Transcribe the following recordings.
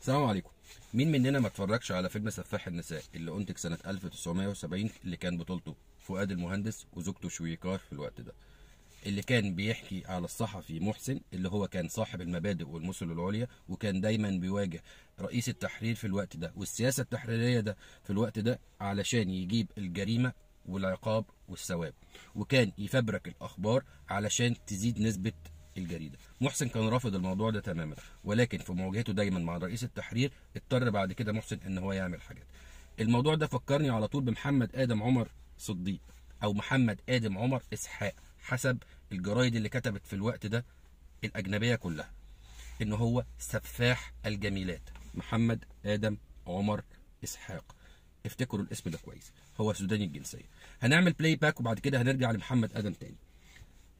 السلام عليكم مين مننا ما اتفرجش على فيلم سفاح النساء اللي انتج سنه 1970 اللي كان بطولته فؤاد المهندس وزوجته شويكار في الوقت ده اللي كان بيحكي على الصحفي محسن اللي هو كان صاحب المبادئ والمثل العليا وكان دايما بيواجه رئيس التحرير في الوقت ده والسياسه التحريريه ده في الوقت ده علشان يجيب الجريمه والعقاب والثواب وكان يفبرك الاخبار علشان تزيد نسبه الجريده محسن كان رافض الموضوع ده تماما ولكن في مواجهته دايما مع رئيس التحرير اضطر بعد كده محسن ان هو يعمل حاجات الموضوع ده فكرني على طول بمحمد ادم عمر صديق او محمد ادم عمر اسحاق حسب الجرايد اللي كتبت في الوقت ده الاجنبيه كلها ان هو سفاح الجميلات محمد ادم عمر اسحاق افتكروا الاسم ده كويس هو سوداني الجنسيه هنعمل بلاي باك وبعد كده هنرجع لمحمد ادم تاني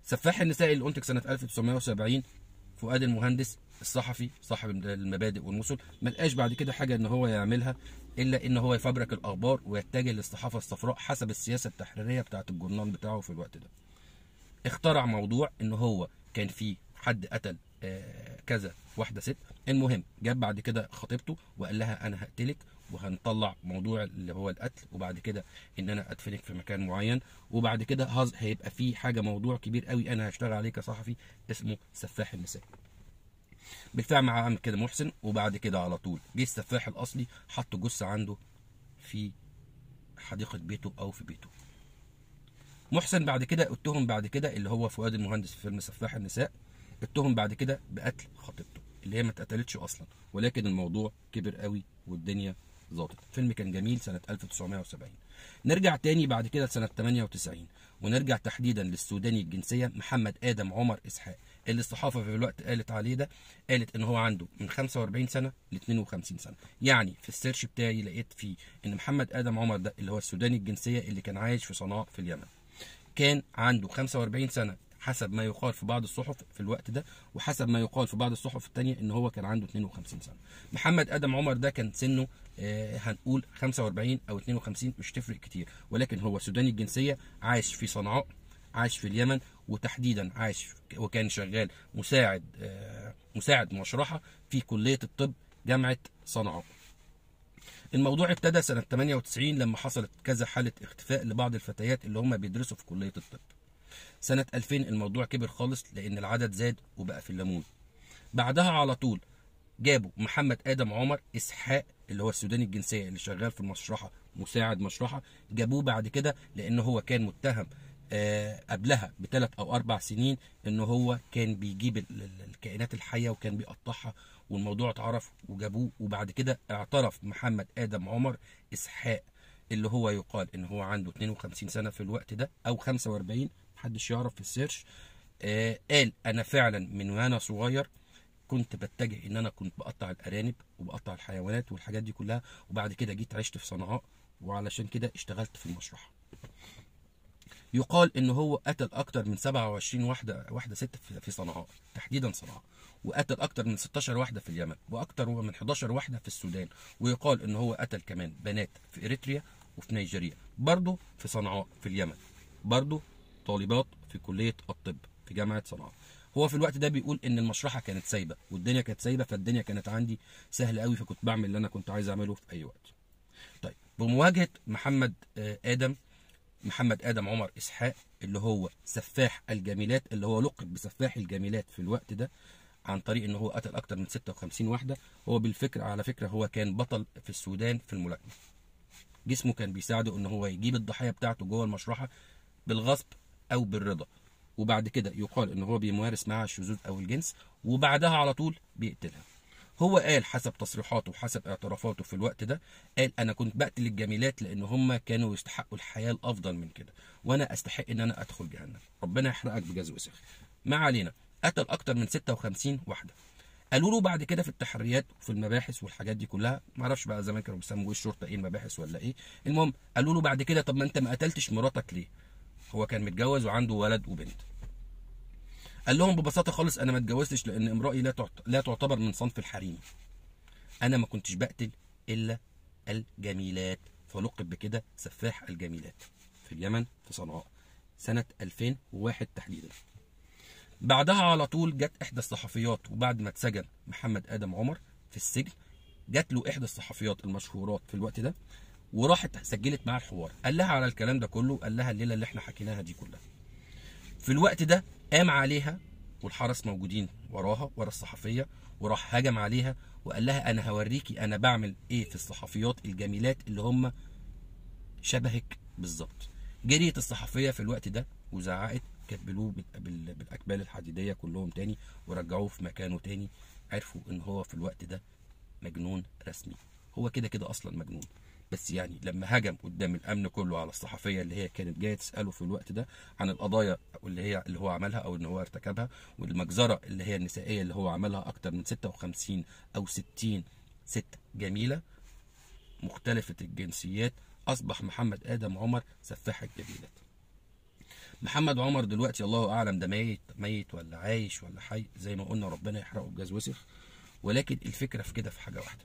سفاح النسائي اللي أنتج سنة 1970 فؤاد المهندس الصحفي صاحب المبادئ والمسل ما لقاش بعد كده حاجة إن هو يعملها إلا إن هو يفبرك الأخبار ويتجه للصحافة الصفراء حسب السياسة التحريرية بتاعة الجورنال بتاعه في الوقت ده اخترع موضوع إن هو كان في حد قتل آه، كذا واحدة ست المهم جاب بعد كده خطيبته وقال لها أنا هقتلك وهنطلع موضوع اللي هو القتل وبعد كده ان انا ادفنك في مكان معين وبعد كده هيبقى في حاجه موضوع كبير قوي انا هشتغل عليه كصحفي اسمه سفاح المسائي بالفعل مع عم كده محسن وبعد كده على طول جه السفاح الاصلي حط جثه عنده في حديقه بيته او في بيته محسن بعد كده اتهم بعد كده اللي هو فؤاد المهندس في فيلم سفاح النساء اتهم بعد كده بقتل خطيبته اللي هي ما اتقتلتش اصلا ولكن الموضوع كبر قوي والدنيا ظابط فيلم كان جميل سنه 1970 نرجع تاني بعد كده لسنه 98 ونرجع تحديدا للسوداني الجنسيه محمد ادم عمر اسحاق اللي الصحافه في الوقت قالت عليه ده قالت ان هو عنده من 45 سنه ل 52 سنه يعني في السيرش بتاعي لقيت فيه ان محمد ادم عمر ده اللي هو السوداني الجنسيه اللي كان عايش في صنعاء في اليمن كان عنده 45 سنه حسب ما يقال في بعض الصحف في الوقت ده وحسب ما يقال في بعض الصحف الثانيه ان هو كان عنده 52 سنه محمد ادم عمر ده كان سنه آه، هنقول 45 او 52 مش تفرق كتير ولكن هو سوداني الجنسيه عايش في صنعاء عايش في اليمن وتحديدا عايش وكان شغال مساعد آه، مساعد مشرحه في كليه الطب جامعه صنعاء الموضوع ابتدى سنة 98 لما حصلت كذا حالة اختفاء لبعض الفتيات اللي هم بيدرسوا في كلية الطب سنة 2000 الموضوع كبر خالص لأن العدد زاد وبقى في الليمون بعدها على طول جابوا محمد آدم عمر إسحاق اللي هو السوداني الجنسية اللي شغال في المشرحة مساعد مشرحة جابوه بعد كده لأن هو كان متهم آه، قبلها بثلاث أو أربع سنين إن هو كان بيجيب الكائنات الحية وكان بيقطعها والموضوع اتعرف وجابوه وبعد كده اعترف محمد آدم عمر إسحاق اللي هو يقال ان هو عنده 52 سنه في الوقت ده او 45 محدش يعرف في السيرش آه قال انا فعلا من وانا صغير كنت بتجه ان انا كنت بقطع الارانب وبقطع الحيوانات والحاجات دي كلها وبعد كده جيت عشت في صنعاء وعلشان كده اشتغلت في المشرحه يقال ان هو قتل اكتر من 27 واحده واحده ست في صنعاء تحديدا صنعاء وقتل اكتر من 16 واحده في اليمن واكتر من 11 واحده في السودان ويقال ان هو قتل كمان بنات في اريتريا وفي نيجيريا برضه في صنعاء في اليمن برضه طالبات في كليه الطب في جامعه صنعاء هو في الوقت ده بيقول ان المشرحه كانت سايبه والدنيا كانت سايبه فالدنيا كانت عندي سهله قوي فكنت بعمل اللي انا كنت عايز اعمله في اي وقت طيب بمواجهه محمد آه، ادم محمد ادم عمر اسحاق اللي هو سفاح الجميلات اللي هو لقب بسفاح الجميلات في الوقت ده عن طريق ان هو قتل اكتر من 56 واحده هو بالفكره على فكره هو كان بطل في السودان في الملاكمه جسمه كان بيساعده ان هو يجيب الضحيه بتاعته جوه المشرحه بالغصب او بالرضا وبعد كده يقال ان هو بيمارس معها الشذوذ او الجنس وبعدها على طول بيقتلها هو قال حسب تصريحاته وحسب اعترافاته في الوقت ده قال انا كنت بقتل الجميلات لان هم كانوا يستحقوا الحياه الافضل من كده وانا استحق ان انا ادخل جهنم ربنا يحرقك بجزء سخي ما علينا قتل اكتر من 56 واحده قالوا له بعد كده في التحريات وفي المباحث والحاجات دي كلها ما اعرفش بقى زمان كانوا بيسموا إيه، الشرطه ايه المباحث ولا ايه المهم قالوا له بعد كده طب ما انت ما قتلتش مراتك ليه هو كان متجوز وعنده ولد وبنت قال لهم ببساطه خالص انا ما اتجوزتش لان امرأي لا لا تعتبر من صنف الحريم انا ما كنتش بقتل الا الجميلات فلقب بكده سفاح الجميلات في اليمن في صنعاء سنه 2001 تحديدا بعدها على طول جت احدى الصحفيات وبعد ما اتسجن محمد ادم عمر في السجن جات له احدى الصحفيات المشهورات في الوقت ده وراحت سجلت معاه الحوار قال لها على الكلام ده كله قال لها الليله اللي احنا حكيناها دي كلها في الوقت ده قام عليها والحرس موجودين وراها ورا الصحفيه وراح هجم عليها وقال لها انا هوريكي انا بعمل ايه في الصحفيات الجميلات اللي هم شبهك بالظبط جريت الصحفيه في الوقت ده وزعقت كبلوه بالاكبال الحديديه كلهم تاني ورجعوه في مكانه تاني عرفوا ان هو في الوقت ده مجنون رسمي هو كده كده اصلا مجنون بس يعني لما هجم قدام الامن كله على الصحفيه اللي هي كانت جايه تساله في الوقت ده عن القضايا اللي هي اللي هو عملها او ان هو ارتكبها والمجزره اللي هي النسائيه اللي هو عملها اكتر من 56 او 60 ست جميله مختلفه الجنسيات اصبح محمد ادم عمر سفاح الجميلات محمد عمر دلوقتي الله اعلم ده ميت ميت ولا عايش ولا حي زي ما قلنا ربنا يحرقه بجاز وسخ ولكن الفكره في كده في حاجه واحده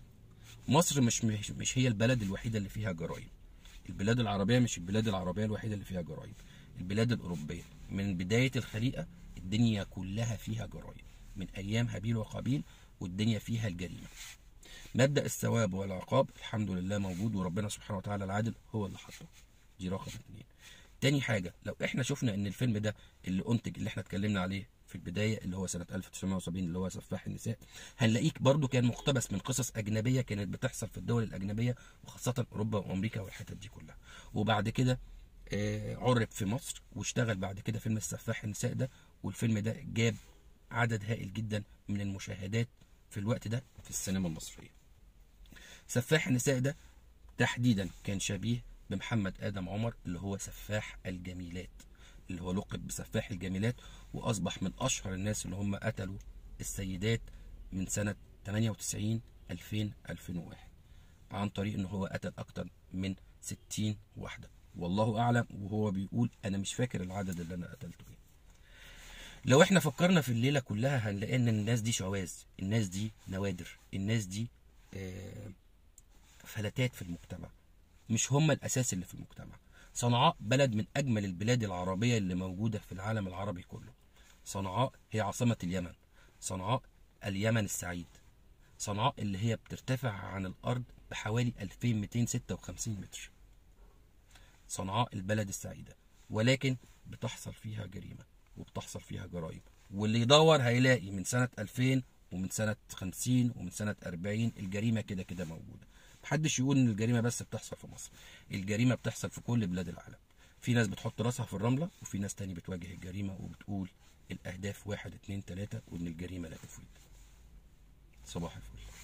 مصر مش مش هي البلد الوحيده اللي فيها جرائم البلاد العربيه مش البلاد العربيه الوحيده اللي فيها جرائم البلاد الاوروبيه من بدايه الخليقه الدنيا كلها فيها جرائم من ايام هابيل وقابيل والدنيا فيها الجريمه مبدا الثواب والعقاب الحمد لله موجود وربنا سبحانه وتعالى العادل هو اللي حطه دي رقم اتنين تاني حاجه لو احنا شفنا ان الفيلم ده اللي انتج اللي احنا اتكلمنا عليه في البدايه اللي هو سنه 1970 اللي هو سفاح النساء هنلاقيك برضو كان مقتبس من قصص اجنبيه كانت بتحصل في الدول الاجنبيه وخاصه اوروبا وامريكا والحتت دي كلها وبعد كده آه، عرب في مصر واشتغل بعد كده فيلم السفاح النساء ده والفيلم ده جاب عدد هائل جدا من المشاهدات في الوقت ده في السينما المصريه سفاح النساء ده تحديدا كان شبيه بمحمد ادم عمر اللي هو سفاح الجميلات اللي هو لقب بسفاح الجميلات واصبح من اشهر الناس اللي هم قتلوا السيدات من سنه 98 2000 2001 عن طريق ان هو قتل اكتر من 60 واحده والله اعلم وهو بيقول انا مش فاكر العدد اللي انا قتلته ايه لو احنا فكرنا في الليله كلها هنلاقي ان الناس دي شواذ الناس دي نوادر الناس دي آه فلتات في المجتمع مش هم الاساس اللي في المجتمع صنعاء بلد من اجمل البلاد العربيه اللي موجوده في العالم العربي كله صنعاء هي عاصمه اليمن صنعاء اليمن السعيد صنعاء اللي هي بترتفع عن الارض بحوالي 2256 متر صنعاء البلد السعيده ولكن بتحصل فيها جريمه وبتحصل فيها جرائم واللي يدور هيلاقي من سنه 2000 ومن سنه 50 ومن سنه 40 الجريمه كده كده موجوده محدش يقول ان الجريمه بس بتحصل في مصر الجريمه بتحصل في كل بلاد العالم في ناس بتحط راسها في الرمله وفي ناس تاني بتواجه الجريمه وبتقول الاهداف واحد اتنين تلاته وان الجريمه لا تفيد صباح الفل